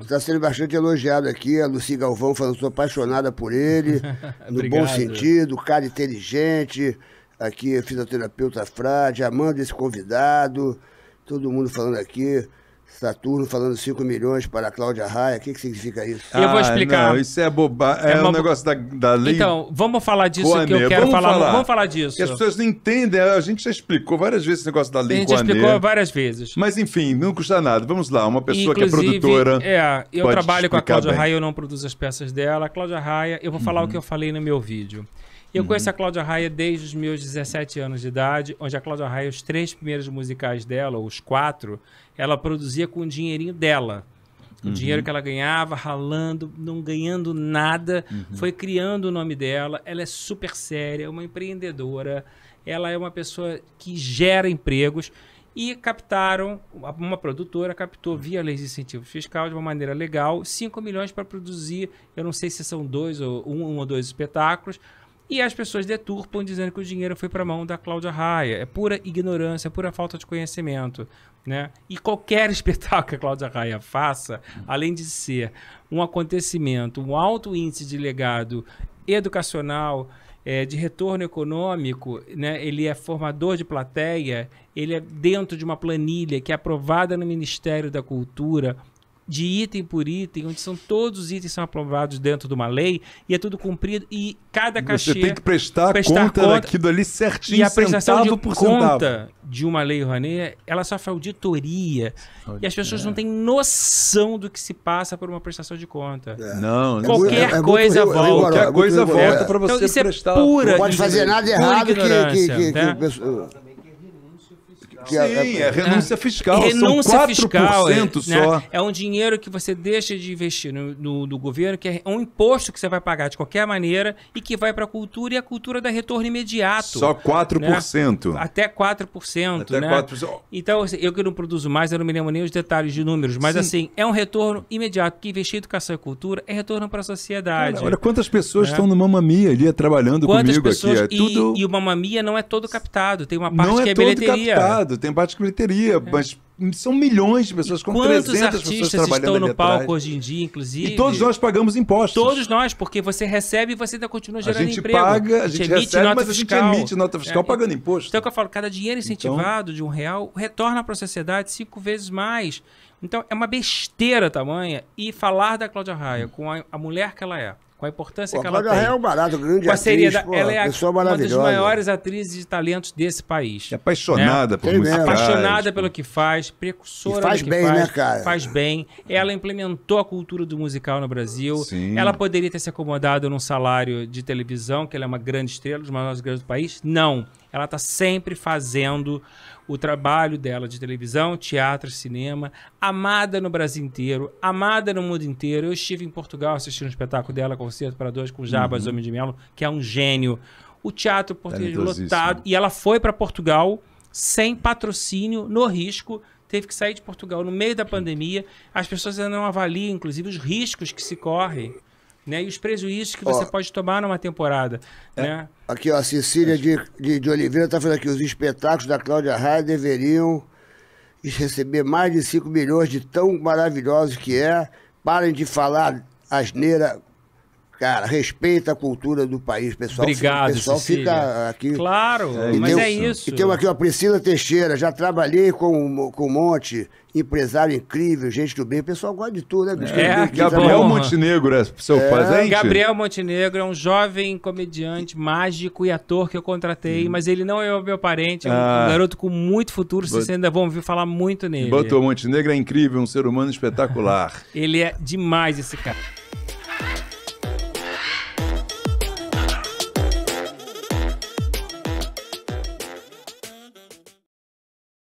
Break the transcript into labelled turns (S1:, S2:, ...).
S1: Está sendo bastante elogiado aqui. A Luci Galvão falando sou apaixonada por ele, no bom sentido, cara inteligente. Aqui, é fisioterapeuta Frade, amando esse convidado. Todo mundo falando aqui. Saturno falando 5 milhões para a Cláudia Raia. O que, que significa isso? Ah, eu vou ah, explicar. Não, isso é bobagem. É, é um negócio da, da lei. Então, vamos falar disso Coaneiro. que eu quero vamos falar. falar. Vamos falar disso. Que as pessoas não entendem. A gente já explicou várias vezes esse negócio da lei A gente já explicou várias vezes. Mas, enfim, não custa nada. Vamos lá. Uma pessoa Inclusive, que é produtora. É, eu trabalho com a Cláudia bem. Raia, eu não produzo as peças dela. A Cláudia Raia, eu vou uhum. falar uhum. o que eu falei no meu vídeo eu uhum. conheço a Cláudia Raia desde os meus 17 anos de idade, onde a Cláudia Raia, os três primeiros musicais dela, os quatro, ela produzia com o dinheirinho dela. O uhum. dinheiro que ela ganhava, ralando, não ganhando nada, uhum. foi criando o nome dela. Ela é super séria, é uma empreendedora, ela é uma pessoa que gera empregos e captaram, uma produtora captou via lei de incentivo fiscal de uma maneira legal, 5 milhões para produzir, eu não sei se são dois ou um, um ou dois espetáculos, e as pessoas deturpam dizendo que o dinheiro foi para a mão da Cláudia Raia. É pura ignorância, é pura falta de conhecimento. Né? E qualquer espetáculo que a Cláudia Raia faça, além de ser um acontecimento, um alto índice de legado educacional, é, de retorno econômico, né? ele é formador de plateia, ele é dentro de uma planilha que é aprovada no Ministério da Cultura de item por item, onde são todos os itens são aprovados dentro de uma lei e é tudo cumprido e cada cachê você tem que prestar, prestar conta, conta daquilo ali certinho e a prestação de por conta centavo. de uma lei Rouanet, ela sofre auditoria e as pessoas é. não têm noção do que se passa por uma prestação de conta. É. Não, é qualquer é, coisa volta, é qualquer coisa volta para então, você então, prestar. Pura, não pode fazer nada errado que, que, que, né? que é Sim, é, é renúncia fiscal. É renúncia são 4% fiscal, é, só. Né? É um dinheiro que você deixa de investir no, no, no, governo, que é um imposto que você vai pagar de qualquer maneira e que vai para a cultura e a cultura dá retorno imediato. Só 4%. Né? Até 4%. Até né? 4%. Então, assim, eu que não produzo mais, eu não me lembro nem os detalhes de números, mas Sim. assim, é um retorno imediato. Que investir em educação e cultura é retorno para a sociedade. Cara, olha quantas pessoas né? estão no Mamamia ali trabalhando quantas comigo pessoas... aqui. É e, tudo... e o Mamamia não é todo captado, tem uma parte não que é, é bilheteria. Captado lado, tem que de bilheteria, é. mas são milhões de pessoas, com 300 pessoas trabalhando estão no palco atrás. hoje em dia, inclusive? E todos nós pagamos impostos. Todos nós, porque você recebe e você ainda continua gerando emprego. A gente emprego. paga, a gente, a gente recebe, mas fiscal. a gente emite nota fiscal é, é, pagando imposto. Então, é o que eu falo, cada dinheiro então incentivado então... de um real retorna para a sociedade cinco vezes mais. Então, é uma besteira tamanha. E falar da Cláudia Raia com a, a mulher que ela é, com a importância Pô, que ela é tem. é um barato, grande atriz, ela é uma das maiores atrizes de talentos desse país. É apaixonada né? por música. Apaixonada pelo que faz, precursora faz do que bem, né, faz. Né, cara? Faz bem. Ela implementou a cultura do musical no Brasil. Sim. Ela poderia ter se acomodado num salário de televisão, que ela é uma grande estrela, dos maiores grandes do país. Não. Ela está sempre fazendo o trabalho dela de televisão, teatro, cinema, amada no Brasil inteiro, amada no mundo inteiro. Eu estive em Portugal assistindo um espetáculo dela, Concerto para Dois, com Jabas uhum. Homem de Melo, que é um gênio. O teatro português lotado. E ela foi para Portugal sem patrocínio, no risco, teve que sair de Portugal no meio da pandemia. As pessoas ainda não avaliam, inclusive, os riscos que se correm né? E os prejuízos que você ó, pode tomar numa temporada, é, né? Aqui, ó, a Cecília de, de, de Oliveira está falando aqui, os espetáculos da Cláudia Raia deveriam receber mais de 5 milhões de tão maravilhosos que é. Parem de falar asneira Cara, respeita a cultura do país, pessoal. Obrigado, O pessoal Cecília. fica aqui. Claro, mas é isso. E tem aqui a Priscila Teixeira, já trabalhei com, com um monte, empresário incrível, gente do bem. O pessoal gosta de tudo, né? É, é Gabriel tá Montenegro é seu é. presente? Gabriel Montenegro é um jovem comediante, mágico e ator que eu contratei, hum. mas ele não é o meu parente, é um ah. garoto com muito futuro, vocês ainda vão ouvir falar muito nele. Botou Montenegro é incrível, um ser humano espetacular. ele é demais esse cara.